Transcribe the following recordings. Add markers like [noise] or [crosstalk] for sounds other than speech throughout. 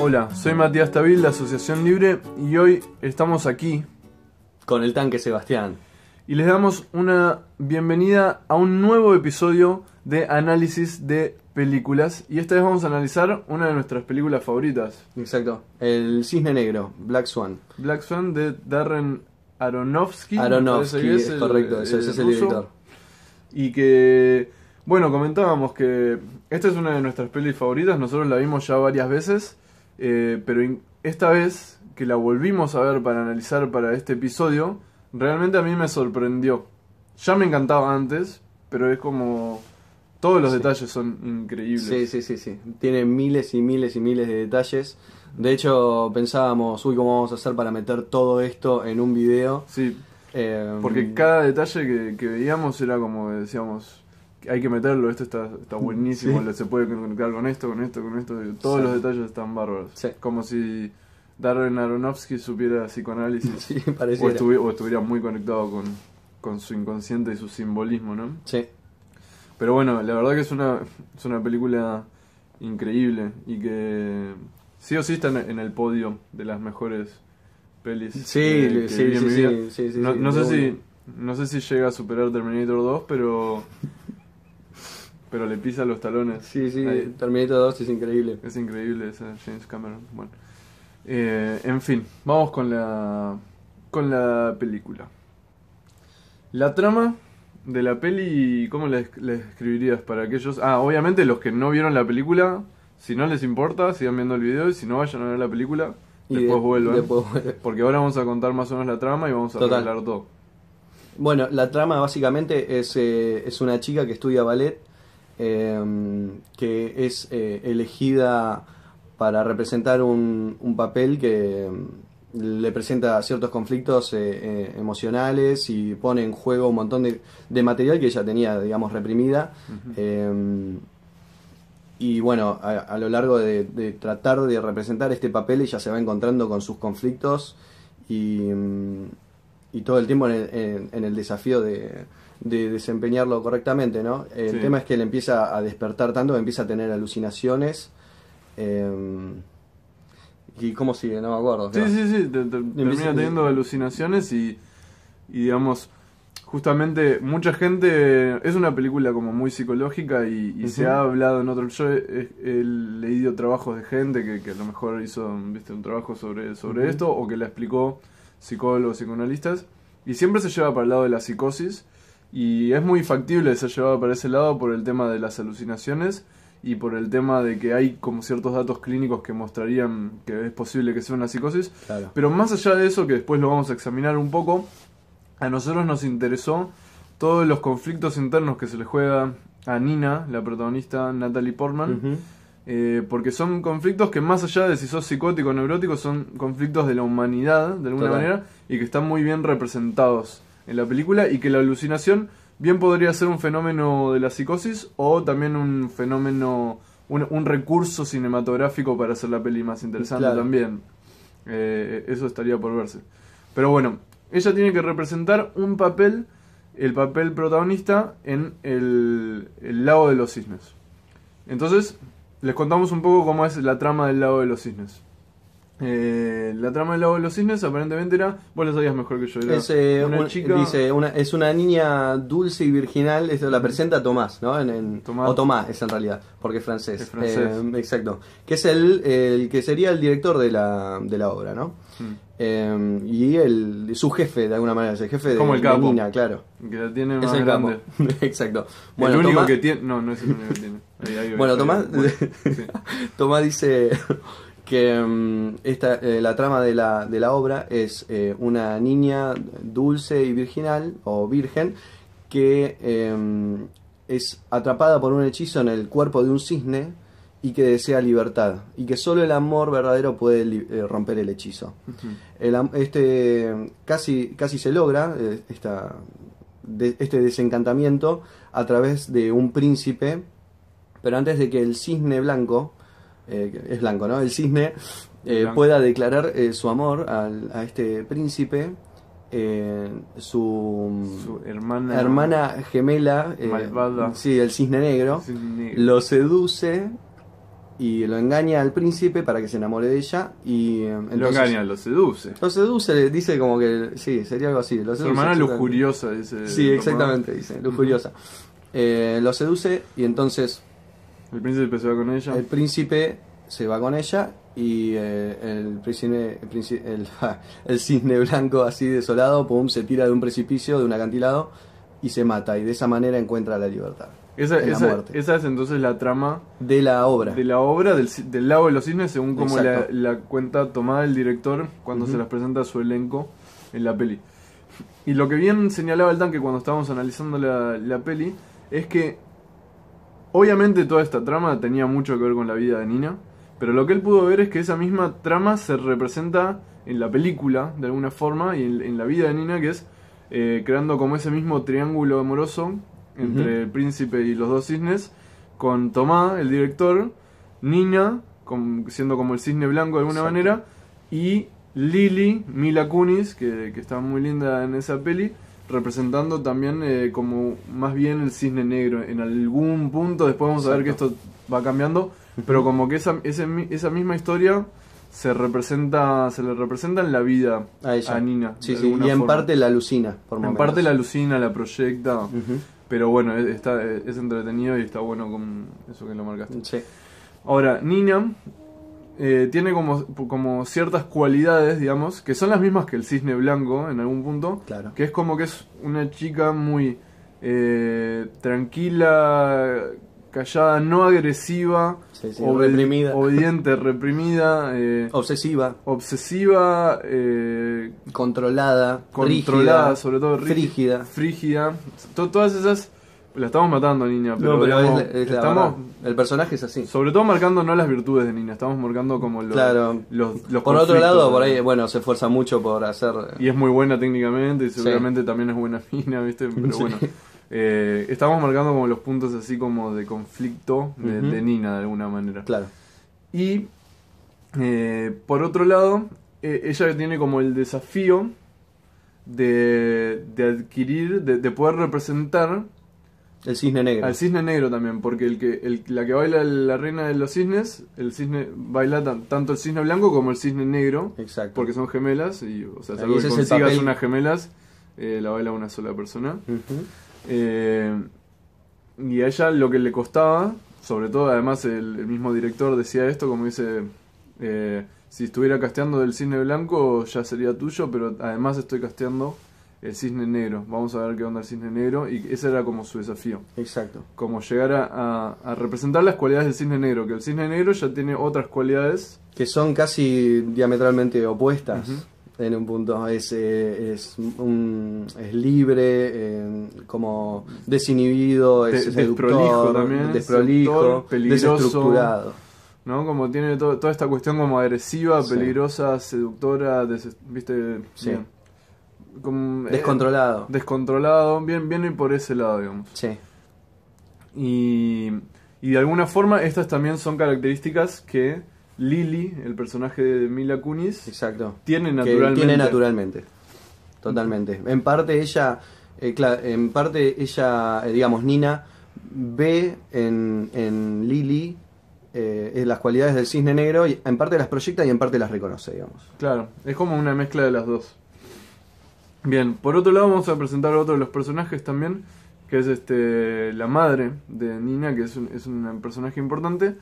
Hola, soy Matías Tabil de Asociación Libre y hoy estamos aquí con el tanque Sebastián. Y les damos una bienvenida a un nuevo episodio de análisis de películas y esta vez vamos a analizar una de nuestras películas favoritas. Exacto, El Cisne Negro, Black Swan. Black Swan de Darren Aronofsky. Aronofsky, es, correcto, ese es el director. Y que, bueno, comentábamos que esta es una de nuestras pelis favoritas, nosotros la vimos ya varias veces eh, pero esta vez que la volvimos a ver para analizar para este episodio, realmente a mí me sorprendió. Ya me encantaba antes, pero es como... Todos los detalles son increíbles. Sí, sí, sí, sí. Tiene miles y miles y miles de detalles. De hecho, pensábamos, uy, ¿cómo vamos a hacer para meter todo esto en un video? Sí. Eh, porque mm. cada detalle que veíamos era como decíamos, hay que meterlo, esto está, está buenísimo, se puede conectar con esto, con esto, con esto, todos los detalles están bárbaros. Como si Darren Aronofsky supiera psicoanálisis [laughs] o, estuviera muy conectado con, su inconsciente y su simbolismo, ¿no? Sí. Pero bueno, la verdad que es una, es una película increíble y que sí o sí está en el podio de las mejores pelis. Sí, sí, sí, sí, No, sé si... No sé si llega a superar Terminator 2, pero pero le pisa los talones. Sí, sí, Terminito 2 es increíble. Es increíble esa James Cameron. Bueno. Eh, en fin, vamos con la, con la película. La trama de la peli, ¿cómo la, escribirías para aquellos? Ah, obviamente los que no vieron la película, si no les importa, sigan viendo el video y si no vayan a ver la película, después vuelvan. porque ahora vamos a contar más o menos la trama y vamos a hablar todo. Bueno, la trama básicamente es, eh, es una chica que estudia ballet Em, que es eh, elegida para representar un, papel que em, le presenta ciertos conflictos eh, eh, emocionales y pone en juego un montón de, material que ella tenía, digamos, reprimida. Em, y bueno, a, lo largo de, tratar de representar este papel, ella se va encontrando con sus conflictos y, todo el tiempo en el desafío de, de desempeñarlo correctamente, ¿no? El tema es que él empieza a despertar tanto, empieza a tener alucinaciones. Em, ¿Y cómo sigue? No me acuerdo. Sí, sí, sí, termina teniendo alucinaciones y, digamos, justamente mucha gente... Es una película como muy psicológica y, se ha hablado en otros... Yo he, leído trabajos de gente que, a lo mejor hizo ¿viste, un trabajo sobre, sobre esto o que la explicó psicólogos, psicoanalistas, y siempre se lleva para el lado de la psicosis y es muy factible ha llevado para ese lado por el tema de las alucinaciones y por el tema de que hay como ciertos datos clínicos que mostrarían que es posible que sea una psicosis. Pero más allá de eso, que después lo vamos a examinar un poco, a nosotros nos interesó todos los conflictos internos que se le juega a Nina, la protagonista Natalie Portman, eh, porque son conflictos que más allá de si sos psicótico o neurótico, son conflictos de la humanidad, de alguna manera, y que están muy bien representados en la película y que la alucinación bien podría ser un fenómeno de la psicosis o también un fenómeno, un, recurso cinematográfico para hacer la peli más interesante también. Eh, eso estaría por verse. Pero bueno, ella tiene que representar un papel, el papel protagonista en el, el lago de los cisnes. Entonces, les contamos un poco cómo es la trama del lago de los cisnes. Eh, la trama de los cisnes aparentemente era, vos lo sabías mejor que yo, es, eh, una chica... Dice, una, es una niña dulce y virginal, la presenta Tomás, ¿no? En, Tomás. O Tomás es en realidad, porque es francés. Es francés. Eh, exacto. Que es el, el, que sería el director de la, de la obra, ¿no? Hmm. Eh, y el, su jefe, de alguna manera, el jefe de, Como el claro. la es el grande. [laughs] exacto. el único que tiene... No, no es el único que tiene. bueno, Tomás... [laughs] Tomás dice que mm, eh, la trama de la, obra es eh, una niña dulce y virginal o virgen que eh, es atrapada por un hechizo en el cuerpo de un cisne y que desea libertad y que solo el amor verdadero puede romper el hechizo. este casi casi se logra esta, este desencantamiento a través de un príncipe, pero antes de que el cisne blanco eh, es blanco, ¿no? El cisne eh, pueda declarar eh, su amor a este príncipe. su, hermana, gemela, malvada. Sí, el cisne negro, lo seduce y lo engaña al príncipe para que se enamore de ella y lo engaña, lo seduce. Lo seduce, dice como que sí, sería algo así. Su hermana lujuriosa dice. Sí, exactamente, dice, lujuriosa. lo seduce y entonces el príncipe se va con ella. El príncipe se va con ella y eh, el, príncipe, [laughs] el, cisne blanco así desolado, pum, se tira de un precipicio, de un acantilado y se mata y de esa manera encuentra la libertad. Esa, esa, esa es entonces la trama de la obra. De la obra del, del lago de los cisnes, según como la, cuenta tomada el director cuando se las presenta a su elenco en la peli. Y lo que bien señalaba el tanque cuando estábamos analizando la, la peli es que Obviamente toda esta trama tenía mucho que ver con la vida de Nina, pero lo que él pudo ver es que esa misma trama se representa en la película, de alguna forma, y en, la vida de Nina, que es eh, creando como ese mismo triángulo amoroso entre el príncipe y los dos cisnes, con Tomá, el director, Nina, siendo como el cisne blanco de alguna manera, y Lili Mila Kunis, que está muy linda en esa peli, representando también eh, como más bien el cisne negro. En algún punto después vamos a ver que esto va cambiando, pero como que esa, esa, esa misma historia se representa se le representa en la vida a, ella. Nina. y en parte la alucina. Por en parte la alucina, la proyecta. Pero bueno, está, es entretenido y está bueno con eso que lo marcaste. Ahora, Nina eh, tiene como, como ciertas cualidades, digamos, que son las mismas que el cisne blanco en algún punto. Claro. Que es como que es una chica muy eh, tranquila, callada, no agresiva, reprimida. [laughs] obediente, reprimida, eh, obsesiva, obsesiva, controlada, controlada, sobre todo frígida, frígida, todas esas la estamos matando, niña pero, el personaje es así. Sobre todo marcando no las virtudes de Nina, estamos marcando como los, claro. los, Por otro lado, por ahí, bueno, se esfuerza mucho por hacer... Y es muy buena técnicamente y seguramente también es buena fina, [laughs] ¿viste? Pero bueno, eh, estamos marcando como los puntos así como de conflicto de, Nina de alguna manera. Claro. Y eh, por otro lado, e, ella tiene como el desafío de, de adquirir, de poder representar el cisne negro. El cisne negro también, porque el que, el, la que baila la reina de los cisnes, el cisne baila tanto el cisne blanco como el cisne negro. Exacto. Porque son gemelas, y o sea, salvo que consigas unas gemelas, eh, la baila una sola persona. Eh, y a ella lo que le costaba, sobre todo, además el, mismo director decía esto, como dice, eh, si estuviera casteando del cisne blanco ya sería tuyo, pero además estoy casteando el cisne negro. Vamos a ver qué onda el cisne negro. Y ese era como su desafío. Exacto. Como llegar a, representar las cualidades del cisne negro. Que el cisne negro ya tiene otras cualidades. Que son casi diametralmente opuestas. En un punto, es, eh, es, es libre, eh, como desinhibido, es desprolijo también, desprolijo, peligroso, desestructurado. ¿no? Como tiene toda esta cuestión como agresiva, peligrosa, seductora, ¿viste? Sí. Eh, descontrolado. descontrolado, bien, viene por ese lado, digamos. Sí. Y, y de alguna forma estas también son características que Lily, el personaje de Mila Kunis, Exacto. tiene naturalmente. tiene naturalmente. Totalmente. En parte ella, eh, en parte ella, eh, digamos, Nina ve en, en Lily eh, las cualidades del cisne negro y en parte las proyecta y en parte las reconoce, digamos. Claro, es como una mezcla de las dos. Bien, por otro lado vamos a presentar a otro de los personajes también, que es este la madre de Nina, que es un, es personaje importante,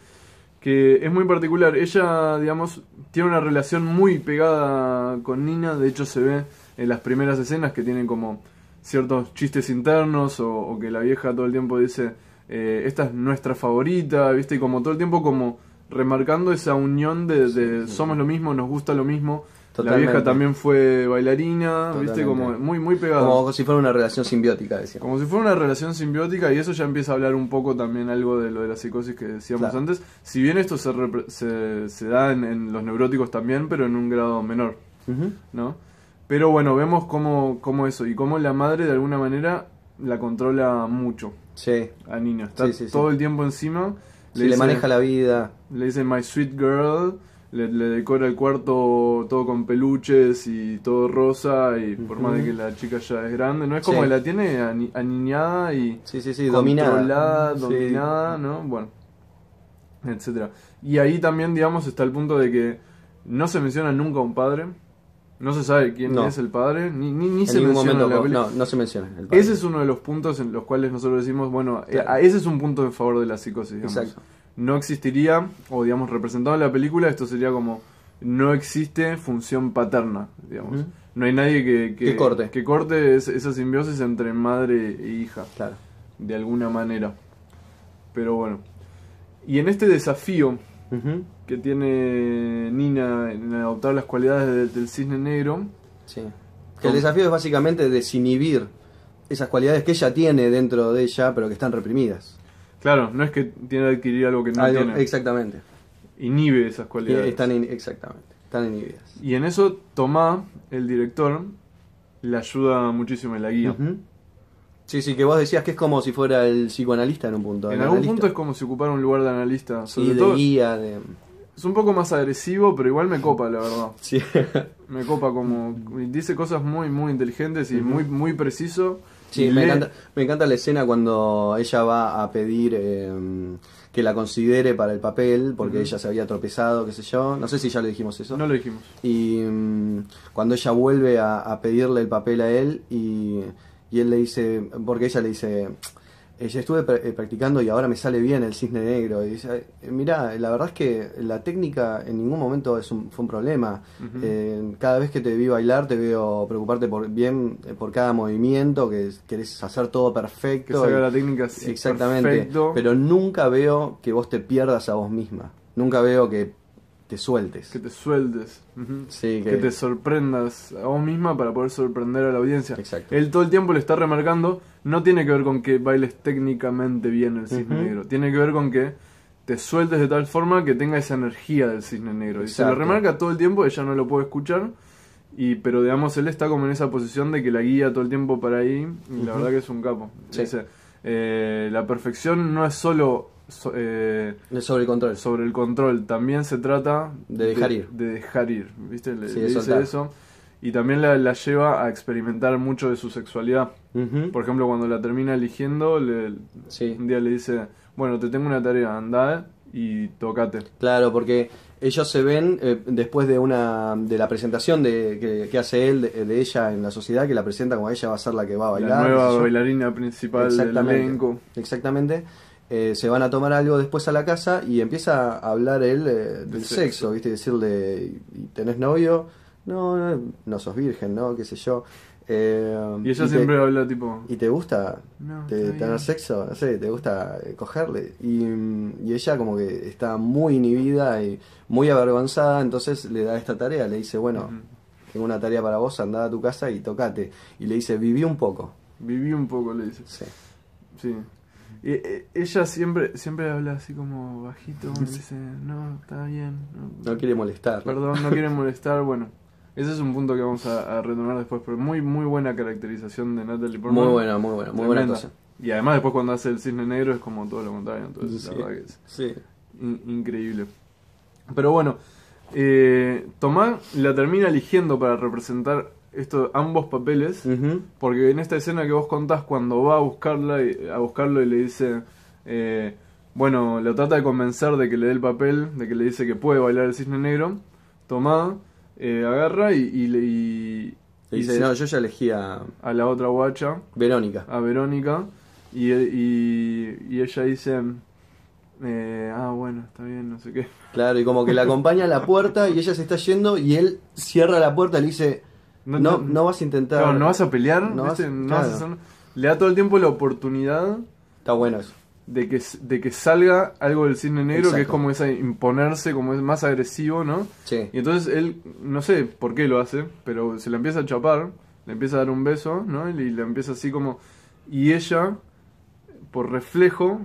que es muy particular. Ella, digamos, tiene una relación muy pegada con Nina, de hecho se ve en las primeras escenas que tienen como ciertos chistes internos o, que la vieja todo el tiempo dice, eh, esta es nuestra favorita, ¿viste? Y como todo el tiempo como remarcando esa unión de, de somos lo mismo, nos gusta lo mismo la vieja también fue bailarina, viste, como muy, muy pegado. Como si fuera una relación simbiótica, decía. Como si fuera una relación simbiótica y eso ya empieza a hablar un poco también algo de lo de la psicosis que decíamos antes. Si bien esto se, da en, los neuróticos también, pero en un grado menor, ¿no? Pero bueno, vemos cómo, cómo eso y cómo la madre de alguna manera la controla mucho sí. a Nina. Está todo el tiempo encima. Le, le maneja la vida. Le dice, my sweet girl le, decora el cuarto todo con peluches y todo rosa y por más de que la chica ya es grande, ¿no? Es como la tiene aniñada y sí, sí, dominada, dominada ¿no? Bueno, etcétera. Y ahí también, digamos, está el punto de que no se menciona nunca un padre. No se sabe quién es el padre, ni, ni, ni se menciona. La no, no se menciona. Ese es uno de los puntos en los cuales nosotros decimos, bueno, eh, ese es un punto en favor de la psicosis. Exacto no existiría, o digamos representado en la película, esto sería como no existe función paterna, digamos. No hay nadie que, corte, esa simbiosis entre madre e hija, claro. de alguna manera. Pero bueno. Y en este desafío que tiene Nina en adoptar las cualidades del, cisne negro, el desafío es básicamente desinhibir esas cualidades que ella tiene dentro de ella, pero que están reprimidas. Claro, no es que tiene que adquirir algo que no tiene. Exactamente. Inhibe esas cualidades. Están exactamente, están inhibidas. Y en eso Tomá, el director, le ayuda muchísimo en la guía. Sí, sí, que vos decías que es como si fuera el psicoanalista en un punto. En algún punto es como si ocupara un lugar de analista. Sobre de guía, Es un poco más agresivo, pero igual me copa, la verdad. Sí. Me copa como... Dice cosas muy, muy inteligentes y muy, muy preciso Sí, me encanta, me encanta, la escena cuando ella va a pedir eh, que la considere para el papel, porque ella se había tropezado, qué sé yo. No sé si ya le dijimos eso. No lo dijimos. Y mm, cuando ella vuelve a, pedirle el papel a él y, y él le dice, porque ella le dice eh, ya estuve eh, practicando y ahora me sale bien el cisne negro. Y dice, mira la verdad es que la técnica en ningún momento es un, fue un problema. Eh, cada vez que te vi bailar te veo preocuparte por bien por cada movimiento, que querés hacer todo perfecto. la técnica Exactamente. Pero nunca veo que vos te pierdas a vos misma. Nunca veo que te sueltes. Que te sueltes. que... te sorprendas a vos misma para poder sorprender a la audiencia. Él todo el tiempo le está remarcando, no tiene que ver con que bailes técnicamente bien el cisne negro, tiene que ver con que te sueltes de tal forma que tenga esa energía del cisne negro. Y se lo remarca todo el tiempo, ella no lo puede escuchar. Y, pero digamos, él está como en esa posición de que la guía todo el tiempo para ahí. Y la verdad que es un capo. Dice, eh, la perfección no es solo eh, sobre el control. Sobre el control. También se trata de dejar ir. De dejar ir, ¿viste? Le, dice eso. Y también la, lleva a experimentar mucho de su sexualidad. Por ejemplo, cuando la termina eligiendo, le, un día le dice, bueno, te tengo una tarea, andad y tocate. Claro, porque ellos se ven eh, después de una de la presentación de, que, hace él de, ella en la sociedad, que la presenta como ella va a ser la que va a bailar. La nueva bailarina principal del elenco. Exactamente. Eh, se van a tomar algo después a la casa y empieza a hablar él eh, del sexo, ¿viste? Y decirle, ¿tenés novio? No, no, no sos virgen, ¿no? ¿Qué sé yo? Eh, y ella siempre habla tipo... ¿Y te gusta tener sexo? No sé, ¿te gusta cogerle? Mm, y, ella como que está muy inhibida y muy avergonzada, entonces le da esta tarea, le dice, bueno, tengo una tarea para vos, andá a tu casa y tocate. Y le dice, viví un poco. Viví un poco, le dice. Sí. Sí. Eh, ella siempre siempre habla así como bajito, [laughs] dice, no, está bien. No, quiere molestar. Perdón, no quiere [laughs] molestar, bueno. Ese es un punto que vamos a, retomar después, pero muy muy buena caracterización de Natalie Portman. Muy buena, muy buena, muy buena Y además después cuando hace el cisne negro es como todo lo contrario, entonces la verdad que es increíble. Pero bueno, eh, Tomás la termina eligiendo para representar esto, ambos papeles, porque en esta escena que vos contás, cuando va a buscarla a buscarlo y le dice, eh, bueno, lo trata de convencer de que le dé el papel, de que le dice que puede bailar el cisne negro, toma, eh, agarra y, Le dice, no, yo ya elegí a... la otra guacha. Verónica. A Verónica. Y, y ella dice, eh, ah, bueno, está bien, no sé qué. Claro, y como que la [laughs] acompaña a la puerta y ella se está yendo y él cierra la puerta y le dice no, no, vas a intentar. no vas a pelear. ¿viste? le da todo el tiempo la oportunidad. Está bueno De que, de que salga algo del cine negro, que es como esa imponerse, como es más agresivo, ¿no? Sí. Y entonces él, no sé por qué lo hace, pero se le empieza a chapar, le empieza a dar un beso, ¿no? Y le empieza así como. Y ella, por reflejo,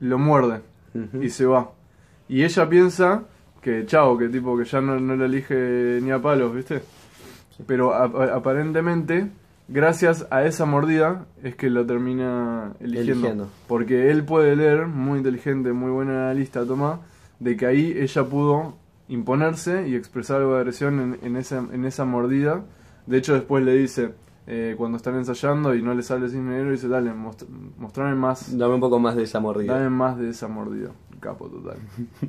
lo muerde y se va. Y ella piensa que, chao, que tipo, que ya no, le elige ni a palos, ¿viste? Pero aparentemente, gracias a esa mordida, es que lo termina eligiendo, Porque él puede leer, muy inteligente, muy buena analista, toma de que ahí ella pudo imponerse y expresar algo de agresión en, esa, en esa mordida. De hecho, después le dice, eh, cuando están ensayando y no le sale el dinero, dice, dale, mostr mostrame más. Dame un poco más de esa mordida. Dame más de esa mordida. Capo total. [laughs]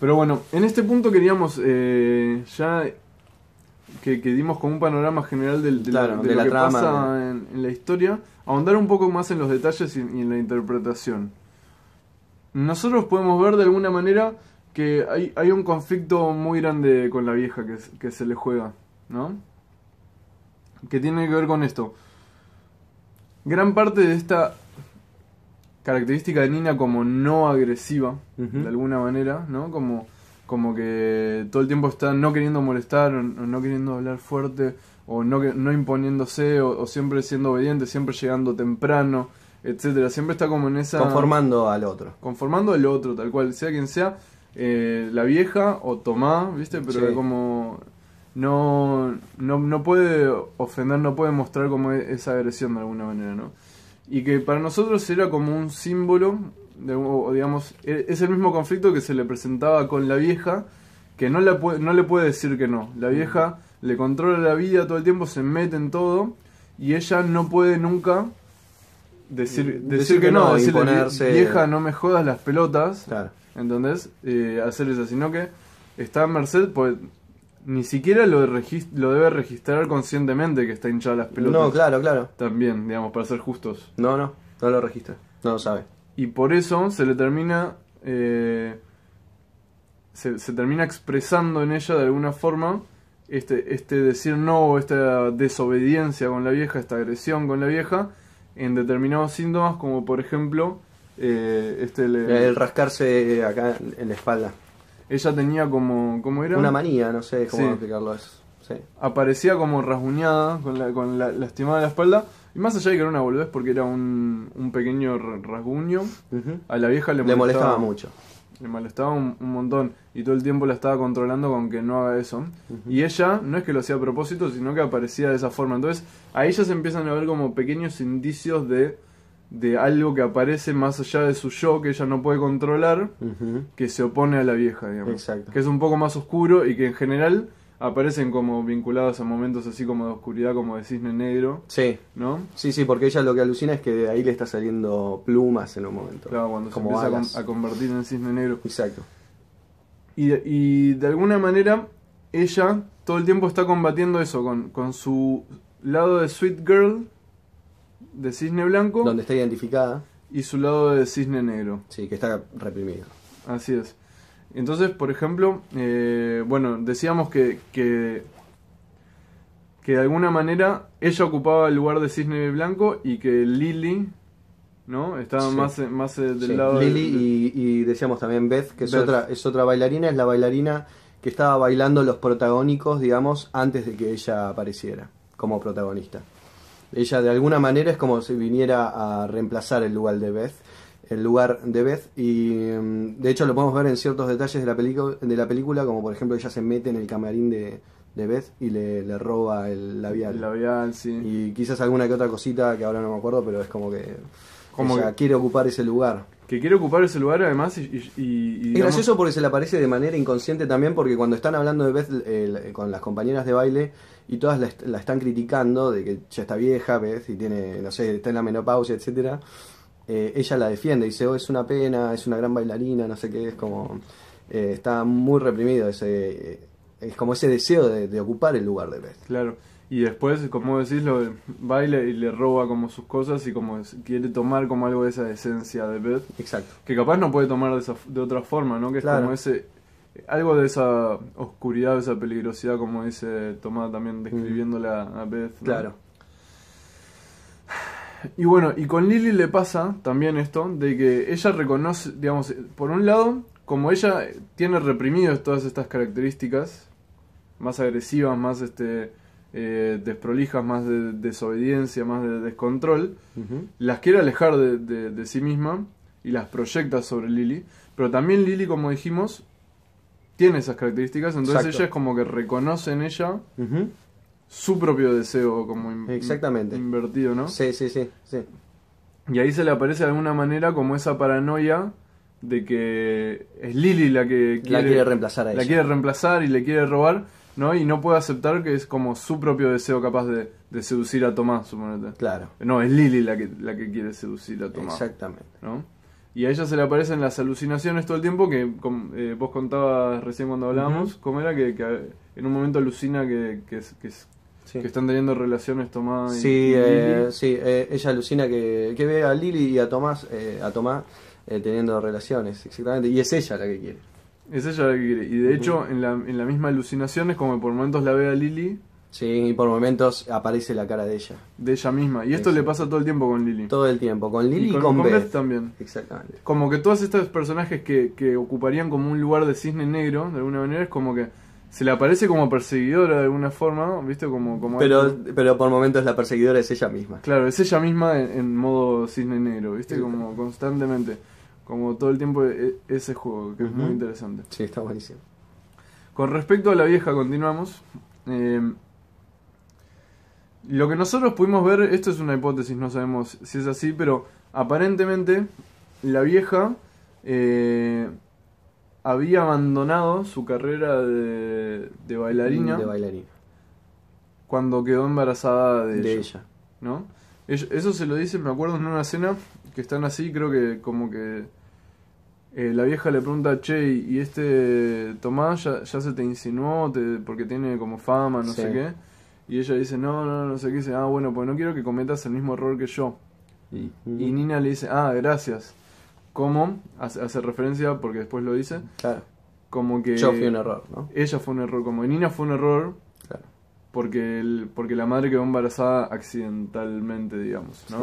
Pero bueno, en este punto queríamos eh, ya que, dimos con un panorama general del, de, lo que pasa en, la historia, ahondar un poco más en los detalles y, en la interpretación. Nosotros podemos ver de alguna manera que hay, un conflicto muy grande con la vieja que, que, se le juega, ¿no? Que tiene que ver con esto. Gran parte de esta característica de Nina como no agresiva, de alguna manera, ¿no? Como como que todo el tiempo está no queriendo molestar, o no queriendo hablar fuerte, o no, no imponiéndose, o, siempre siendo obediente, siempre llegando temprano, etcétera. Siempre está como en esa. Conformando al otro. Conformando al otro, tal cual, sea quien sea, eh, la vieja o Tomá, ¿viste? Pero que como. No, no, no puede ofender, no puede mostrar como e, esa agresión de alguna manera, ¿no? Y que para nosotros era como un símbolo digamos, e, es el mismo conflicto que se le presentaba con la vieja, que no, la no le puede decir que no. La vieja mm. le controla la vida todo el tiempo, se mete en todo, y ella no puede nunca decir, mm, decir, que, no, decirle, vieja, no me jodas las pelotas, claro. ¿entendés? Eh, hacer eso, sino que está en merced, pues ni siquiera lo, lo debe registrar conscientemente que está hinchada las pelotas. No, claro, claro. También, digamos, para ser justos. No, no, no lo registra, no lo sabe. Y por eso se le termina. Eh, se, termina expresando en ella de alguna forma este, este decir no, esta desobediencia con la vieja, esta agresión con la vieja, en determinados síntomas, como por ejemplo. Eh, este el rascarse acá en la espalda. Ella tenía como. ¿Cómo era? Una manía, no sé cómo explicarlo eso. Aparecía como rasguñada, con, la, con la, lastimada la espalda, más allá de que era una boludez porque era un, un pequeño rasguño, a la vieja le molestaba, mucho. Le molestaba un, montón y todo el tiempo la estaba controlando con que no haga eso. Y ella no es que lo hacía a propósito, sino que aparecía de esa forma. Entonces a ya se empiezan a ver como pequeños indicios de, de algo que aparece más allá de su yo que ella no puede controlar, que se opone a la vieja, digamos. Exacto. Que es un poco más oscuro y que en general aparecen como vinculados a momentos así como de oscuridad, como de cisne negro. Sí. ¿No? Sí, sí, porque ella lo que alucina es que de ahí le está saliendo plumas en un momento. Claro, cuando se empieza a, convertir en cisne negro. Exacto. Y, y, de alguna manera, ella todo el tiempo está combatiendo eso, con, con su lado de Sweet Girl, de cisne blanco. Donde está identificada. Y su lado de cisne negro. Sí, que está reprimido. Así es. Entonces, por ejemplo, eh, bueno, decíamos que, que, de alguna manera ella ocupaba el lugar de Cisne Blanco y que Lily, ¿no? Estaba más, eh, más eh, del lado de, Lily Y, decíamos también Beth, que es, Otra, es otra bailarina, es la bailarina que estaba bailando los protagónicos, digamos, antes de que ella apareciera como protagonista. Ella de alguna manera es como si viniera a reemplazar el lugar de Beth el lugar de Beth. Y em, de hecho lo podemos ver en ciertos detalles de la, de la película, como por ejemplo ella se mete en el camarín de, Beth y le, roba el labial. sí. Y quizás alguna que otra cosita que ahora no me acuerdo, pero es como que... Como que quiere ocupar ese lugar. Que quiere ocupar ese lugar además y... Es gracioso porque se le aparece de manera inconsciente también porque cuando están hablando de Beth con las compañeras de baile y todas la, la, están criticando de que ya está vieja Beth y tiene, no sé, está en la menopausia, etcétera eh, ella la defiende, dice, oh, es una pena, es una gran bailarina, no sé qué, es como, eh, está muy reprimido ese, eh, es como ese deseo de, ocupar el lugar de Beth. Claro, y después, como decís, lo baila y le roba como sus cosas y como quiere tomar como algo de esa esencia de Beth. Exacto. Que capaz no puede tomar de, otra forma, ¿no? Que es como ese, algo de esa oscuridad, de esa peligrosidad, como dice Tomás también describiéndola a Beth. Claro. Y bueno, y con Lily le pasa también esto, de que ella reconoce, digamos, por un lado, como ella tiene reprimidas todas estas características, más agresivas, más este, eh, desprolijas, más de desobediencia, más de descontrol, las quiere alejar de, sí misma y las proyecta sobre Lily. Pero también Lily, como dijimos, tiene esas características, entonces ella es como que reconoce en ella su propio deseo como invertido, ¿no? Sí, sí, sí, sí. Y ahí se le aparece de alguna manera como esa paranoia de que es Lily la que quiere, la quiere reemplazar a ella. La quiere reemplazar y le quiere robar, ¿no? Y no puede aceptar que es como su propio deseo capaz de, seducir a Tomás, suponete. Claro. No, es Lily la que, la que quiere seducir a Tomás. Exactamente. ¿No? Y a ella se le aparecen las alucinaciones todo el tiempo que eh, vos contabas recién cuando hablábamos, ¿cómo era? Que, en un momento alucina que, que, que, que están teniendo relaciones Tomás y, sí, eh, Sí, eh, ella alucina que, que, ve a Lili y a Tomás, eh, a Tomás teniendo relaciones, exactamente. Y es ella la que quiere. Es ella la que quiere. Y de hecho, en la, en la misma alucinación es como que por momentos la ve a Lili. Sí, y por momentos aparece la cara de ella. De ella misma. Y esto le pasa todo el tiempo con Lili. Todo el tiempo, con Lili y con, Beth. también. Exactamente. Como que todos estos personajes que, que ocuparían como un lugar de cisne negro, de alguna manera, es como que se le aparece como perseguidora de alguna forma, ¿viste? Como, pero, pero por momentos la perseguidora es ella misma. Claro, es ella misma en, modo cisne negro, ¿viste? Como constantemente. Como todo el tiempo e, ese juego, que es muy interesante. Sí, está buenísimo. Con respecto a la vieja, continuamos. Eh, lo que nosotros pudimos ver, esto es una hipótesis, no sabemos si es así, pero aparentemente la vieja... Eh, había abandonado su carrera de, bailarina. De bailarina. Cuando quedó embarazada de, ella, ¿No? Eso se lo dice, me acuerdo, en una escena... que están así, creo que como que eh, la vieja le pregunta, a che, ¿y este Tomás ya, se te insinuó porque tiene como fama, no sé qué? Y ella dice, no, no, no sé qué. dice, ah, bueno, pues no quiero que cometas el mismo error que yo. Y Nina le dice, ah, gracias como, hace, referencia porque después lo dice, como que... Yo fui un error, ¿no? Ella fue un error, como que Nina fue un error porque, porque la madre quedó embarazada accidentalmente, digamos, ¿no?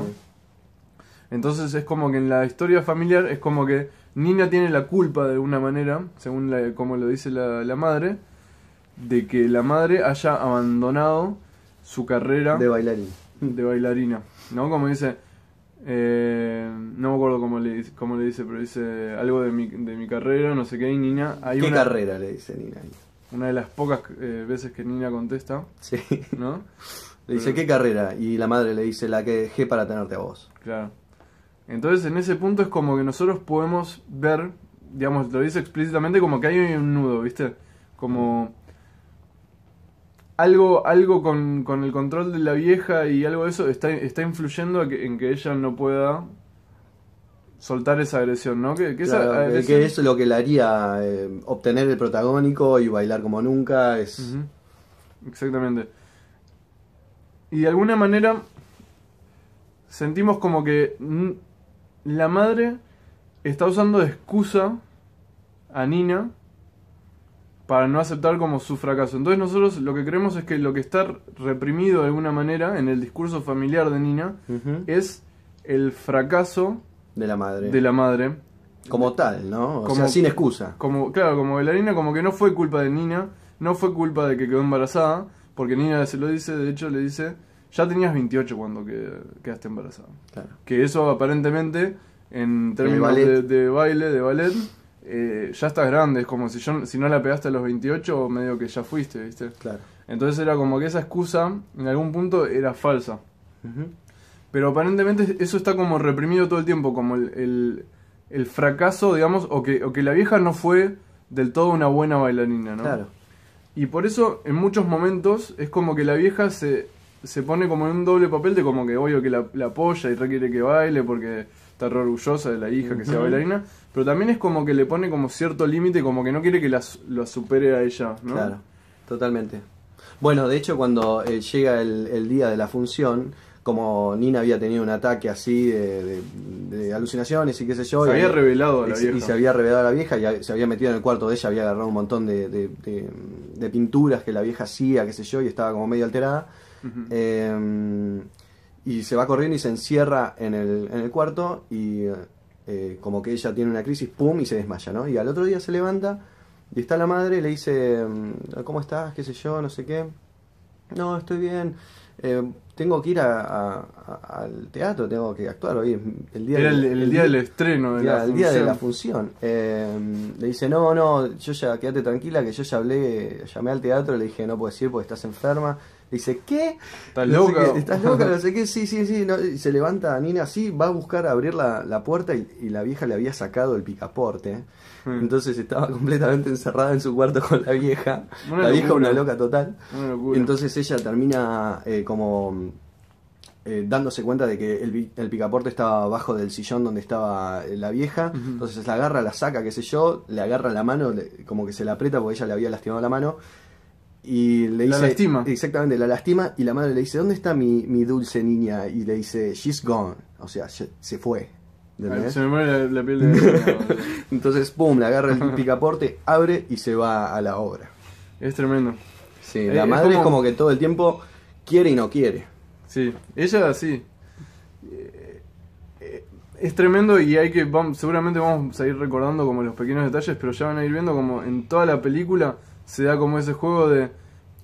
Entonces es como que en la historia familiar es como que Nina tiene la culpa de una manera, según como lo dice la, la madre, de que la madre haya abandonado su carrera de bailarina. De bailarina, ¿no? Como dice, eh, no me acuerdo cómo le, le dice, pero dice algo de mi, de mi carrera, no sé qué, y Nina. Hay ¿Qué una, carrera le dice Nina? Una de las pocas eh, veces que Nina contesta. Sí. ¿No? Le dice, ¿qué carrera? Y la madre le dice, la que dejé para tenerte a vos. Claro. Entonces, en ese punto es como que nosotros podemos ver, digamos, lo dice explícitamente como que hay un nudo, ¿viste? Como algo, algo con, con, el control de la vieja y algo de eso está, influyendo en que, ella no pueda soltar esa agresión, ¿no? Que, eso es lo que le haría eh, obtener el protagónico y bailar como nunca. es Exactamente. Y de alguna manera sentimos como que la madre está usando de excusa a Nina para no aceptar como su fracaso. Entonces nosotros lo que creemos es que lo que está reprimido de alguna manera en el discurso familiar de Nina es el fracaso de la madre. De la madre. Como tal, ¿no? O como, sea, sin excusa. Como, claro, como bailarina, como que no fue culpa de Nina, no fue culpa de que quedó embarazada, porque Nina se lo dice, de hecho le dice, ya tenías 28 cuando quedaste embarazada. Claro. Que eso aparentemente, en términos de, de baile, de ballet, eh, ya estás grande, es como si, yo, si no la pegaste a los 28, medio que ya fuiste, ¿viste? Claro. Entonces era como que esa excusa en algún punto era falsa. Pero aparentemente eso está como reprimido todo el tiempo, como el, fracaso, digamos, o que, o que la vieja no fue del todo una buena bailarina, ¿no? Claro. Y por eso en muchos momentos es como que la vieja se, se pone como en un doble papel de como que obvio que la apoya y requiere que baile porque está orgullosa de la hija que sea bailarina, pero también es como que le pone como cierto límite, como que no quiere que la, supere a ella, ¿no? Claro, totalmente. Bueno, de hecho cuando eh, llega el, día de la función, como Nina había tenido un ataque así de, alucinaciones y qué sé yo... Se había revelado a la vieja. Y se había revelado a la vieja y se había metido en el cuarto de ella, había agarrado un montón de, pinturas que la vieja hacía, qué sé yo, y estaba como medio alterada. Y se va corriendo y se encierra en el, en el cuarto y eh, como que ella tiene una crisis, ¡pum! y se desmaya, ¿no? Y al otro día se levanta y está la madre y le dice, mm, ¿cómo estás? ¿Qué sé yo? No sé qué. No, estoy bien. Eh, tengo que ir a, al teatro, tengo que actuar hoy. El día Era el, día del estreno. De el día de la función. Eh, le dice, no, no, yo ya, quédate tranquila, que yo ya hablé, llamé al teatro, le dije, no puedes ir porque estás enferma. Dice, ¿qué? ¿Estás loca? ¿Estás [laughs] loca? No sé qué, sí, sí, sí. se levanta Nina así, va a buscar abrir la, puerta y, la vieja le había sacado el picaporte. Hmm. Entonces estaba completamente encerrada en su cuarto con la vieja. la vieja una loca total. Entonces ella termina eh, como eh, dándose cuenta de que el, picaporte estaba abajo del sillón donde estaba eh, la vieja, entonces la agarra, la saca, qué sé yo, le agarra la mano, como que se la aprieta porque ella le había lastimado la mano, y le dice. La lastima. Exactamente, la lastima. Y la madre le dice: ¿Dónde está mi, mi dulce niña? Y le dice: She's gone. O sea, se fue. Ah, se me muere la, piel [laughs] Entonces, pum, le agarra el [laughs] picaporte, abre y se va a la obra. Es tremendo. Sí, eh, la madre es como... que todo el tiempo quiere y no quiere. Sí, ella sí. Eh, eh, es tremendo y hay que. seguramente vamos a ir recordando como los pequeños detalles, pero ya van a ir viendo como en toda la película se da como ese juego de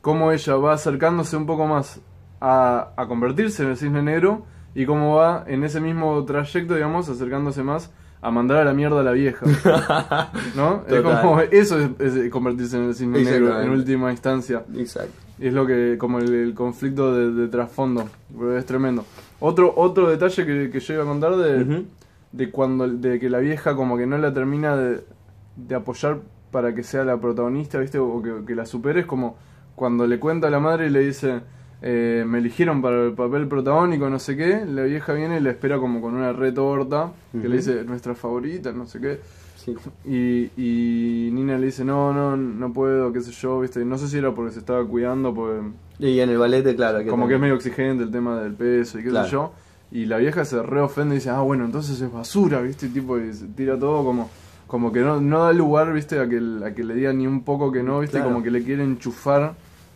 cómo ella va acercándose un poco más a, convertirse en el cisne negro y cómo va en ese mismo trayecto, digamos, acercándose más a mandar a la mierda a la vieja. [laughs] ¿No? Es eso es, convertirse en el cisne negro en última instancia. Exacto. Y es lo que, como el, conflicto de, trasfondo, es tremendo. Otro, otro detalle que, yo iba a contar de, cuando de que la vieja como que no la termina de, de apoyar para que sea la protagonista, ¿viste? O que, la supere. Es como cuando le cuenta a la madre y le dice, eh, me eligieron para el papel protagónico, no sé qué. La vieja viene y la espera como con una retorta, que le dice, nuestra favorita, no sé qué. Y, y, Nina le dice, no, no, no puedo, qué sé yo, viste. No sé si era porque se estaba cuidando, porque... Y en el ballet, claro. como que es medio exigente el tema del peso y qué sé yo. Y la vieja se reofende y dice, ah, bueno, entonces es basura, viste, tipo, y se tira todo como como que no, no da lugar, viste, a que, a que le diga ni un poco que no, viste, como que le quiere enchufar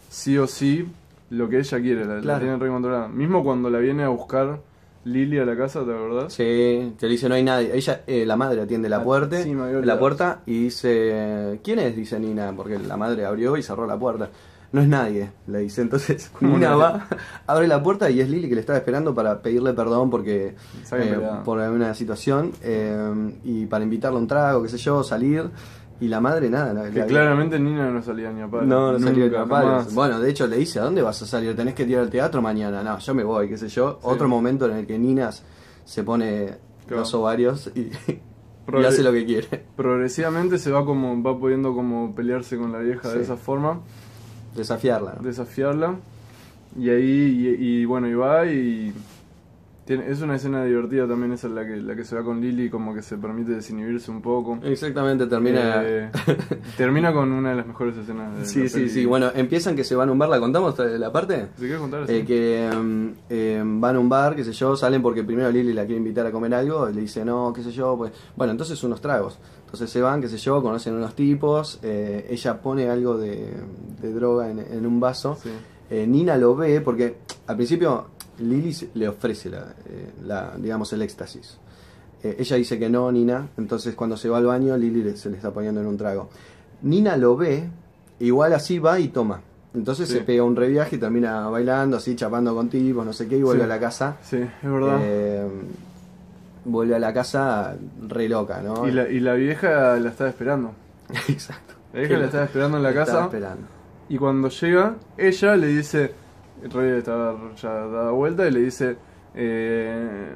sí o sí lo que ella quiere, la, tiene la tiene Mismo cuando la viene a buscar Lili a la casa, ¿te verdad Sí, te dice no hay nadie. Ella, eh, la madre atiende la ah, puerta, la puerta y dice, ¿quién es? Dice Nina, porque la madre abrió y cerró la puerta no es nadie, le dice. Entonces, Nina [laughs] va, abre la puerta y es Lily que le estaba esperando para pedirle perdón porque eh, por alguna situación eh, y para invitarle a un trago, qué sé yo, salir. Y la madre nada. La, que claramente Nina no salía ni a padre No, no salía ni a padre, Bueno, de hecho le dice, ¿a dónde vas a salir? ¿Tenés que ir al teatro mañana? No, yo me voy, qué sé yo. Otro momento en el que Nina se pone los ovarios y, hace lo que quiere. Progresivamente se va como va pudiendo como pelearse con la vieja de esa forma. Desafiarla. Desafiarla. Y ahí, y, bueno, y va y es una escena divertida también esa la que, la que se va con Lily, como que se permite desinhibirse un poco. Exactamente, termina... Eh, [laughs] termina con una de las mejores escenas. De sí, sí, sí. Bueno, empiezan que se van a un bar, ¿la contamos eh, la parte? ¿Se quiere contar? Eh, que mm, em, van a un bar, qué sé yo, salen porque primero Lili la quiere invitar a comer algo, le dice no, qué sé yo, pues... Bueno, entonces unos tragos. Entonces se van, qué sé yo, conocen unos tipos, ella pone algo de, de droga en, un vaso. Nina lo ve porque al principio Lili le ofrece eh, la, digamos, el éxtasis. Eh, ella dice que no, Nina. Entonces cuando se va al baño, Lily se le está poniendo en un trago. Nina lo ve, igual así va y toma. Entonces se pega un reviaje y termina bailando, así, chapando con tipos, no sé qué, y vuelve a la casa. Sí, es verdad. Eh, vuelve a la casa re loca, ¿no? Y la, vieja la estaba esperando. [laughs] Exacto. La vieja la estaba esperando en la, casa. Esperando. Y cuando llega, ella le dice el rey está ya dada vuelta y le dice. Eh,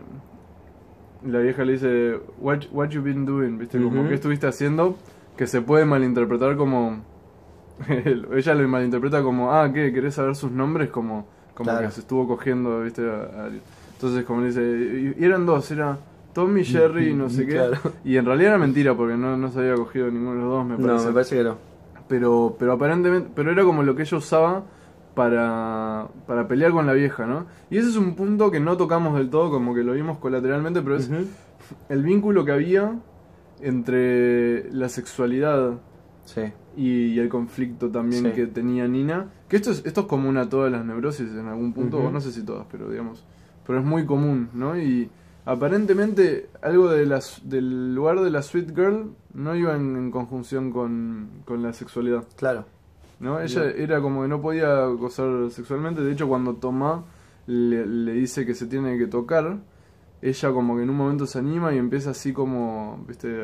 la vieja le dice, what, what you been doing, ¿viste? ¿qué estuviste haciendo? Que se puede malinterpretar como... [laughs] ella lo malinterpreta como, ah, ¿qué? ¿Querés saber sus nombres? Como, como que se estuvo cogiendo, ¿viste? entonces, como le dice, y, eran dos, era Tommy, Jerry, y no sé [laughs] qué. Y en realidad era mentira, porque no, no se había cogido ninguno de los dos, me parece. No, me parece que Pero, pero aparentemente, pero era como lo que ella usaba para, para pelear con la vieja, ¿no? Y ese es un punto que no tocamos del todo, como que lo vimos colateralmente, pero es el vínculo que había entre la sexualidad y, el conflicto también que tenía Nina. Que esto es, esto es común a todas las neurosis en algún punto, no sé si todas, pero digamos. Pero es muy común, ¿no? Y aparentemente algo de del lugar de la Sweet Girl no iba en, conjunción con, con la sexualidad. Claro. ¿no? Ella era como que no podía gozar sexualmente, de hecho cuando Tomá le, dice que se tiene que tocar, ella como que en un momento se anima y empieza así como, viste,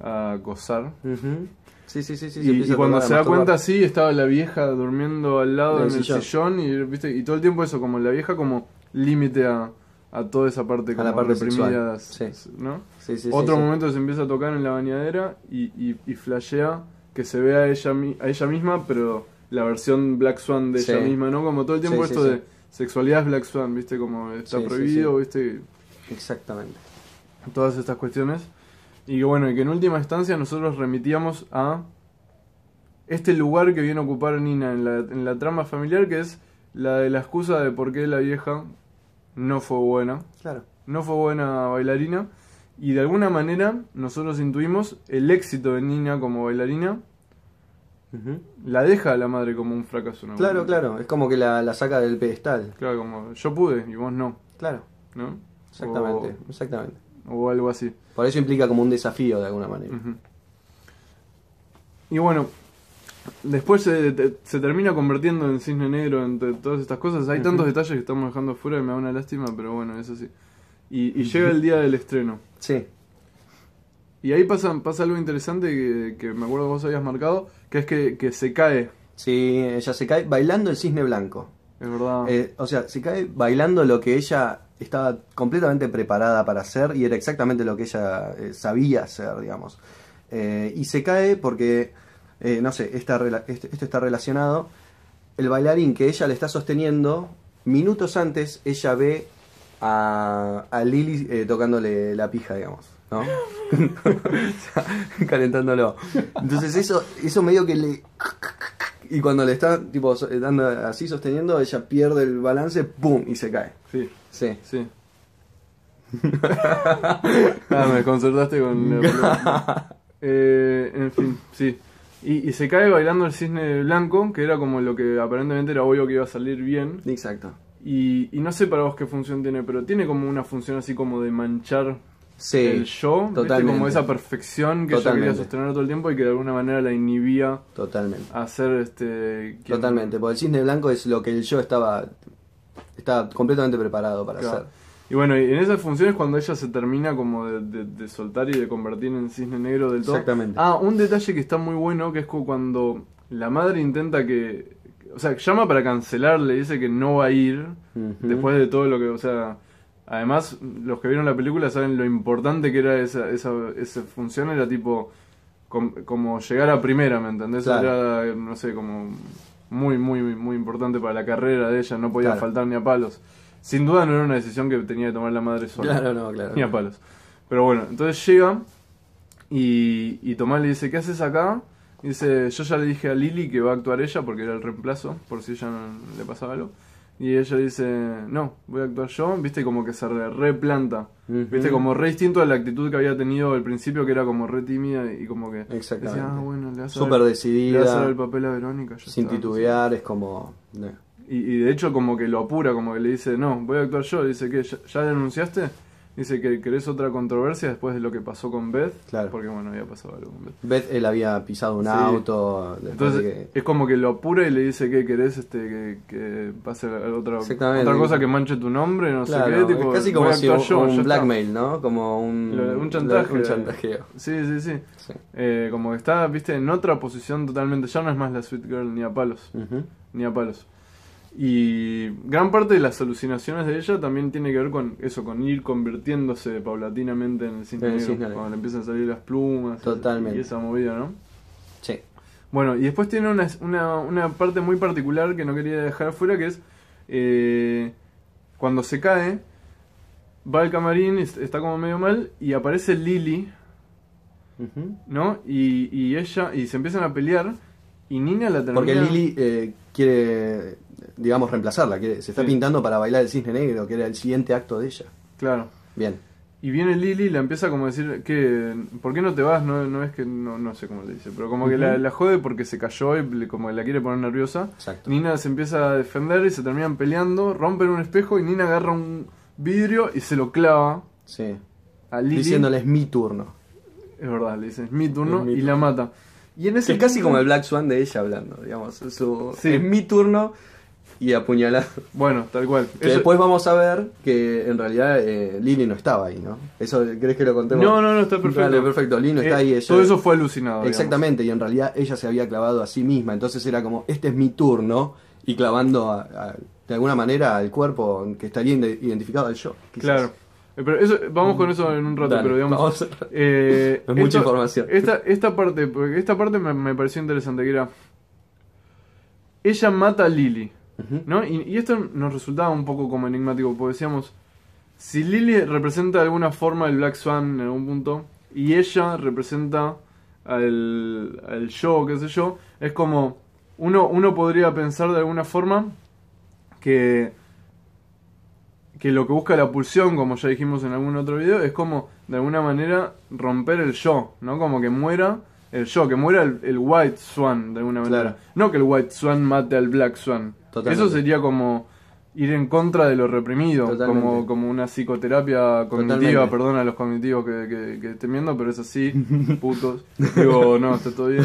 a, a gozar. Sí, sí, sí, Y, cuando se da cuenta, sí, estaba la vieja durmiendo al lado en el sillón. y, ¿viste? y todo el tiempo eso, como la vieja como límite a, toda esa parte como la parte reprimida, ¿no? Otro momento se empieza a tocar en la bañadera y, y flashea que se vea a ella, a ella misma, pero la versión Black Swan de ella misma, ¿no? Como todo el tiempo esto de sexualidad es Black Swan, ¿viste? Como está prohibido, ¿viste? Exactamente. Todas estas cuestiones. Y que bueno, y que en última instancia nosotros remitíamos a este lugar que viene a ocupar Nina en la, en la trama familiar, que es la de la excusa de por qué la vieja no fue buena. Claro. No fue buena bailarina. Y de alguna manera nosotros intuimos el éxito de Nina como bailarina la deja a la madre como un fracaso. Claro, claro, es como que la, saca del pedestal. Claro, como yo pude y vos no. Claro. ¿No? Exactamente, o, exactamente. O algo así. Por eso implica como un desafío de alguna manera. Y bueno, después se, termina convirtiendo en cisne negro, entre todas estas cosas. Hay tantos detalles que estamos dejando fuera que me da una lástima, pero bueno, es así. Y, y llega el día del estreno. Sí. Y ahí pasa, pasa algo interesante que, me acuerdo que vos habías marcado, que es que, se cae. Sí, ella se cae bailando el cisne blanco. Es verdad. Eh, o sea, se cae bailando lo que ella estaba completamente preparada para hacer y era exactamente lo que ella eh, sabía hacer, digamos. Eh, y se cae porque, no sé, esta, este, esto está relacionado. El bailarín que ella le está sosteniendo, minutos antes ella ve a, a Lily tocándole la pija, digamos. ¿no? [laughs] calentándolo. Entonces eso, eso medio que le... Y cuando le está tipo dando así sosteniendo, ella pierde el balance, ¡pum! y se cae. Sí. Sí. [laughs] Ah, me concertaste con... [laughs] Eh, en fin, sí. Y, se cae bailando el cisne blanco, que era como lo que aparentemente era obvio que iba a salir bien. Exacto. Y, y no sé para vos qué función tiene, pero tiene como una función así como de manchar sí, el show, como esa perfección que ella quería sostener todo el tiempo y que de alguna manera la inhibía totalmente. a hacer este... Totalmente, porque el cisne blanco es lo que el yo estaba, estaba completamente preparado para hacer. Y bueno, y en esas funciones cuando ella se termina como de, soltar y de convertir en cisne negro del todo. Exactamente. Ah, un detalle que está muy bueno, que es cuando la madre intenta que... O sea, llama para cancelarle, dice que no va a ir, después de todo lo que... O sea, Además, los que vieron la película saben lo importante que era esa, función, era tipo como llegar a primera, ¿me entendés? Era, no sé, como muy, muy, muy importante para la carrera de ella, no podía faltar ni a palos. Sin duda no era una decisión que tenía que tomar la madre sola. Ni a palos. Pero bueno, entonces llega y, Tomás le dice, ¿qué haces acá? Y dice, yo ya le dije a Lili que va a actuar ella porque era el reemplazo, por si ella le pasaba algo. Y ella dice, no, voy a actuar yo, viste, como que se replanta. Viste, como re distinto a la actitud que había tenido al principio, que era como re tímida y como que Exactamente. decía, ah, bueno, le hace Súper decidida. el papel a Verónica. sin titubear, es como... Eh. Y, de hecho como que lo apura, como que le dice, no, voy a actuar yo. Dice, que ya denunciaste? Dice que querés otra controversia después de lo que pasó con Beth. Claro. Porque bueno, había pasado algo con Beth. Beth él había pisado un auto. Entonces es como que lo apura y le dice que querés este, que, pase otra, otra cosa que manche tu nombre, no sé qué. es casi como si un blackmail, ¿no? Como un, un chantaje. chantajeo. Sí, sí, sí. Eh, como que está, viste, en otra posición totalmente. Ya no es más la Sweet Girl ni a palos. Ni a palos. Y gran parte de las alucinaciones de ella también tiene que ver con eso, con ir convirtiéndose paulatinamente en el cine negro, cuando le empiezan a salir las plumas Totalmente. y esa movida, ¿no? Sí. Bueno, y después tiene una, una, parte muy particular que no quería dejar afuera, que es eh, cuando se cae, va al camarín, está como medio mal, y aparece Lily, ¿no? Y, y ella, y se empiezan a pelear. Y Nina la termina... Porque Lili eh, quiere, digamos, reemplazarla. Quiere, se está pintando para bailar el cisne negro, que era el siguiente acto de ella. Claro. Bien. Y viene Lili y la empieza como a decir que ¿por qué no te vas? No, no es que no, no sé cómo le dice, pero como que la, jode porque se cayó y le, como la quiere poner nerviosa. Exacto. Nina se empieza a defender y se terminan peleando, rompen un espejo y Nina agarra un vidrio y se lo clava. Sí. A Lili Diciéndole es mi turno. Es verdad, le dice es mi turno y la mata. Y en ese es casi como el Black Swan de ella hablando, digamos. Es mi turno y apuñalado. Bueno, tal cual. Después vamos a ver que en realidad eh, Lili no estaba ahí, ¿no? ¿Eso crees que lo contemos? No, no, no, está perfecto. perfecto. Lili no está ahí. Eh, ella... Todo eso fue alucinado. Exactamente, y en realidad ella se había clavado a sí misma. Entonces era como, este es mi turno, y clavando de alguna manera al cuerpo que estaría identificado al yo. Claro. Pero eso, vamos con mm. eso en un rato, pero digamos. es eh, [laughs] mucha información. Esta, esta parte, porque esta parte me, pareció interesante, que era. Ella mata a Lily. ¿No? Y, y, esto nos resultaba un poco como enigmático, porque decíamos. Si Lily representa de alguna forma el Black Swan en algún punto, y ella representa al, al yo, qué sé yo, es como. Uno, uno podría pensar de alguna forma que que lo que busca la pulsión, como ya dijimos en algún otro video, es como de alguna manera romper el yo, ¿no? Como que muera el yo, que muera el, White Swan de alguna manera. No que el White Swan mate al Black Swan. Eso sería como ir en contra de lo reprimido, como, como una psicoterapia cognitiva, perdón a los cognitivos que, que, que, estén viendo, pero es así, [laughs] putos. Digo, no, está todo bien.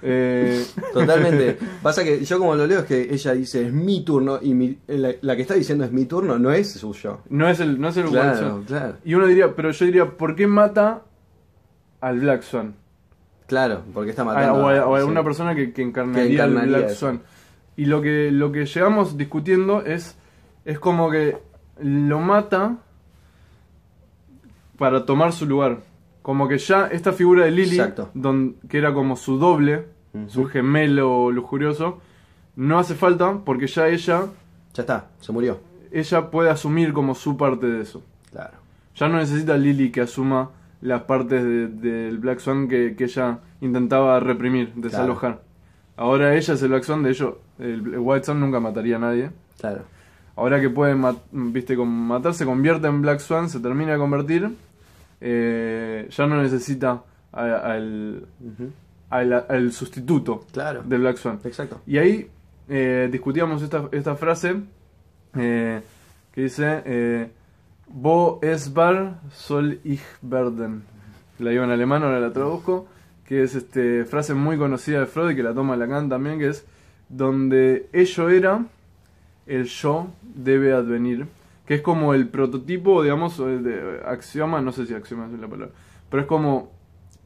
Eh, Totalmente. [laughs] Pasa que yo como lo leo es que ella dice, es mi turno, y la, que está diciendo es mi turno, no es suyo. No es el, no es el claro, Y uno diría, pero yo diría, ¿por qué mata al Black Swan? Claro, porque está matando. Ah, a, una persona que, que encarnaría, al Black Swan. Y lo que, lo que llegamos discutiendo es es como que lo mata para tomar su lugar. Como que ya esta figura de Lily, que era como su doble, su gemelo lujurioso, no hace falta porque ya ella... Ya está, se murió. Ella puede asumir como su parte de eso. Claro. Ya no necesita Lily que asuma las partes del Black Swan que, que, ella intentaba reprimir, desalojar. Ahora ella es el Black Swan, de hecho el White Swan nunca mataría a nadie. Claro ahora que puede viste, con matar, se convierte en Black Swan, se termina de convertir, eh, ya no necesita al, sustituto de Black Swan. Exacto. Y ahí eh, discutíamos esta, frase eh, que dice, Bo es bar, soll ich werden. La iba en alemán, ahora la traduzco, que es este frase muy conocida de Freud, que la toma Lacan también, que es, donde ello era, el yo debe advenir, que es como el prototipo, digamos, de eh, axioma, no sé si axioma es la palabra, pero es como,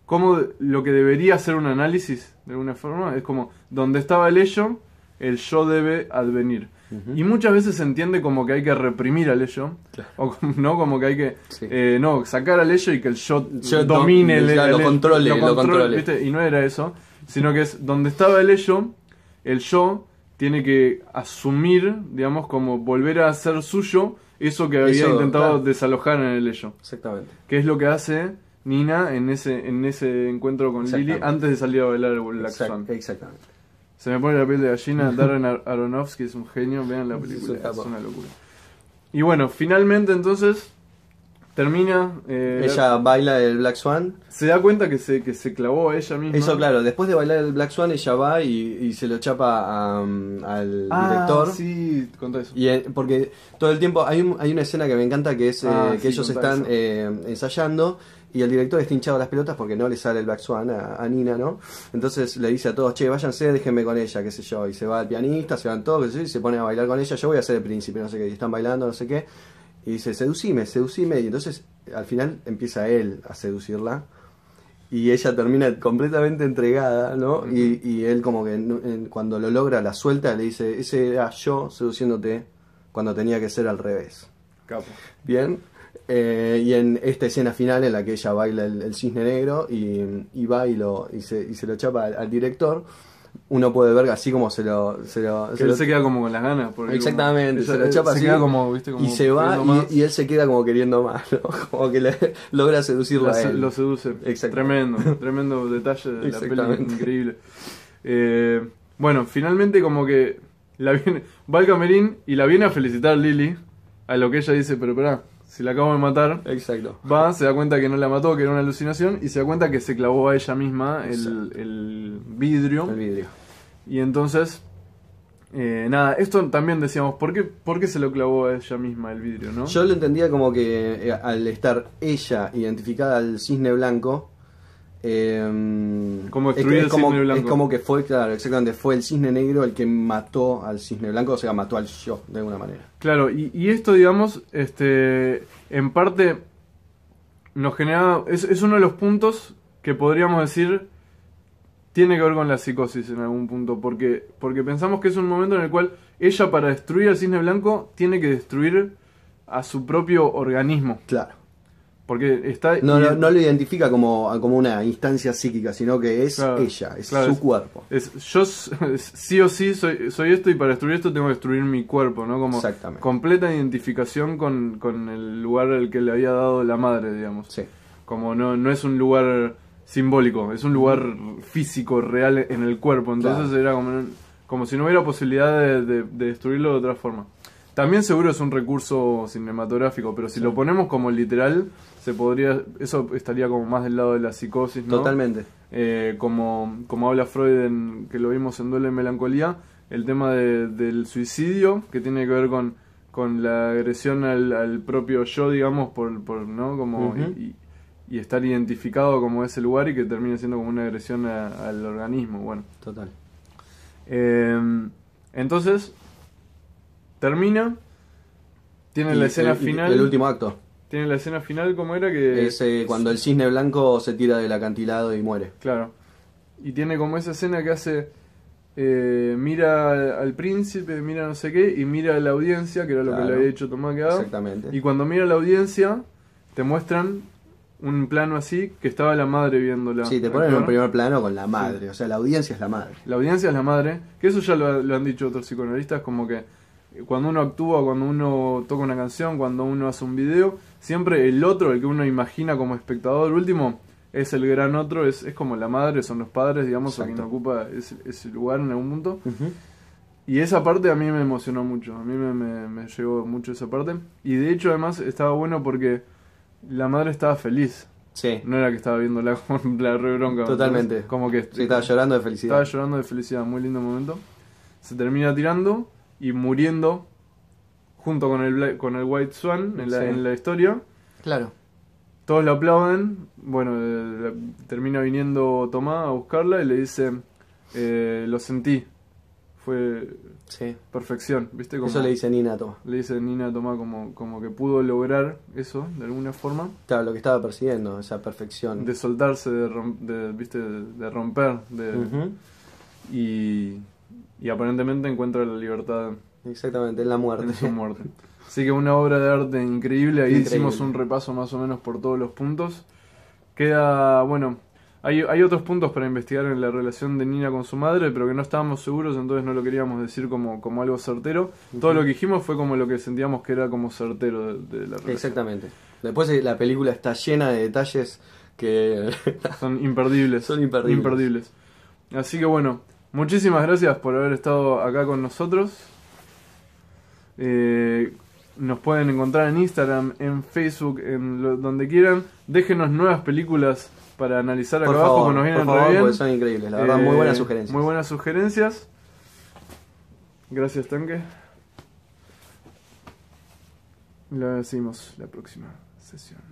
como lo que debería ser un análisis, de alguna forma, es como, donde estaba el ello, el yo debe advenir. Y muchas veces se entiende como que hay que reprimir al ello, o no como que hay que eh, no sacar al ello y que el yo, domine, el, lo, controle, lo controle, Y no era eso, sino que es donde estaba el ello, el yo tiene que asumir, digamos, como volver a hacer suyo eso que había intentado desalojar en el ello. Exactamente. Que es lo que hace Nina en ese, en ese encuentro con Lily antes de salir a bailar el Black Exactamente. Se me pone la piel de gallina. [laughs] Darren Aronofsky es un genio. Vean la película, es una locura. Y bueno, finalmente entonces Termina. Eh, ella baila el Black Swan. Se da cuenta que se, que se clavó ella misma. Eso, claro. Después de bailar el Black Swan, ella va y, se lo chapa um, al ah, director. Sí, eso. Y, eh, porque todo el tiempo hay, hay una escena que me encanta que es eh, ah, que ellos están ensayando y el director está hinchado las pelotas porque no le sale el Black Swan a, Nina, ¿no? Entonces le dice a todos, che, váyanse, déjenme con ella, qué sé yo. Y se va el pianista, se van todos, qué sé yo, y se pone a bailar con ella. Yo voy a ser el príncipe, no sé qué. Y están bailando, no sé qué. Y dice, seducime, seducime. Y entonces al final empieza él a seducirla. Y ella termina completamente entregada, ¿no? y, y, él como que cuando lo logra, la suelta, le dice, ese era yo seduciéndote cuando tenía que ser al revés. Capo. Bien. Eh, y en esta escena final en la que ella baila el, cisne negro y, y va y, se, y se lo chapa al director uno puede ver así como se lo. Se lo, se, se queda como con las ganas. Exactamente, se lo chapa se así. Queda como, y se va y, él se queda como queriendo más, [laughs] Como que le, logra seducirlo a él. Lo seduce. Tremendo, [laughs] tremendo detalle de la peli, increíble. Eh, bueno, finalmente como que la viene, va al camerín y la viene a felicitar Lily a lo que ella dice, pero pará, si la acabo de matar. Exacto. Va, se da cuenta que no la mató, que era una alucinación, y se da cuenta que se clavó a ella misma el, el vidrio. vidrio. Y entonces, eh, nada, esto también decíamos, ¿por qué, ¿por se lo clavó a ella misma el vidrio, no? Yo lo entendía como que eh, al estar ella identificada al cisne blanco, Em, como es, como, que fue, claro, exactamente, fue el cisne negro el que mató al cisne blanco, o sea, mató al yo, de alguna manera. Claro, y, y esto, digamos, este, en parte nos genera, es, es, uno de los puntos que podríamos decir tiene que ver con la psicosis en algún punto, porque, porque pensamos que es un momento en el cual ella para destruir al cisne blanco tiene que destruir a su propio organismo. Claro. Porque está. No, no, lo identifica como, como una instancia psíquica, sino que es ella, es su cuerpo. Es, yo [laughs] sí o sí soy, soy esto y para destruir esto tengo que destruir mi cuerpo, ¿no? Como completa identificación con, con el lugar al que le había dado la madre, digamos. Sí. Como no, no es un lugar simbólico, es un lugar físico, real en el cuerpo. Entonces era como, como si no hubiera posibilidad de, de, destruirlo de otra forma. También seguro es un recurso cinematográfico, pero si lo ponemos como literal, se podría, eso estaría como más del lado de la psicosis, ¿no? Totalmente. Eh, como, habla Freud, en, que lo vimos en Duelo y Melancolía, el tema del suicidio, que tiene que ver con, la agresión al, propio yo, digamos, por, por ¿no? Como, y, estar identificado como ese lugar y que termine siendo como una agresión al organismo, bueno. Total. Em, entonces, termina, tiene la escena final. El último acto. Tiene la escena final, como era? que eh, Es cuando el cisne blanco se tira del acantilado y muere. Claro. Y tiene como esa escena que hace. Eh, mira al príncipe, mira no sé qué, y mira a la audiencia, que era lo que le había hecho Tomás Quedado. Exactamente. Y cuando mira a la audiencia, te muestran un plano así que estaba la madre viéndola. Sí, te ponen un primer plano con la madre, o sea, la audiencia es la madre. La audiencia es la madre, que eso ya lo, han dicho otros psicoanalistas, como que cuando uno actúa, cuando uno toca una canción, cuando uno hace un video, siempre el otro, el que uno imagina como espectador último, es el gran otro, es, es como la madre, son los padres, digamos, a quien ocupa ese, lugar en algún punto. Y esa parte a mí me emocionó mucho, a mí me, me, llegó mucho esa parte. Y de hecho además estaba bueno porque la madre estaba feliz. Sí. No era que estaba viendo la, [laughs] la re bronca. Totalmente. como que... estaba llorando de felicidad. Estaba llorando de felicidad, muy lindo momento. Se termina tirando y muriendo junto con el, con el White Swan en la, en la historia. Claro. Todos lo aplauden. Bueno, termina viniendo Tomá a buscarla y le dice: eh, Lo sentí. Fue sí. perfección. ¿Viste? Como, eso le dice Nina a Le dice Nina a como, como que pudo lograr eso de alguna forma. Claro, lo que estaba persiguiendo, esa perfección. De soltarse, de, ¿viste? de romper. y aparentemente encuentra la libertad Exactamente, en la muerte. su muerte. Así que una obra de arte increíble. Ahí hicimos un repaso más o menos por todos los puntos. Queda, bueno, hay, otros puntos para investigar en la relación de Nina con su madre, pero que no estábamos seguros, entonces no lo queríamos decir como, como algo certero. Todo lo que dijimos fue como lo que sentíamos que era como certero de, la relación. Exactamente. Después eh, la película está llena de detalles que [laughs] son imperdibles. Son imperdibles. Así que bueno, muchísimas gracias por haber estado acá con nosotros. Eh, nos pueden encontrar en Instagram, en Facebook, en donde quieran. Déjenos nuevas películas para analizar acá abajo, nos por favor, son increíbles, la verdad, muy buenas eh, sugerencias. Muy buenas sugerencias. Gracias, Tanque. La decimos la próxima sesión.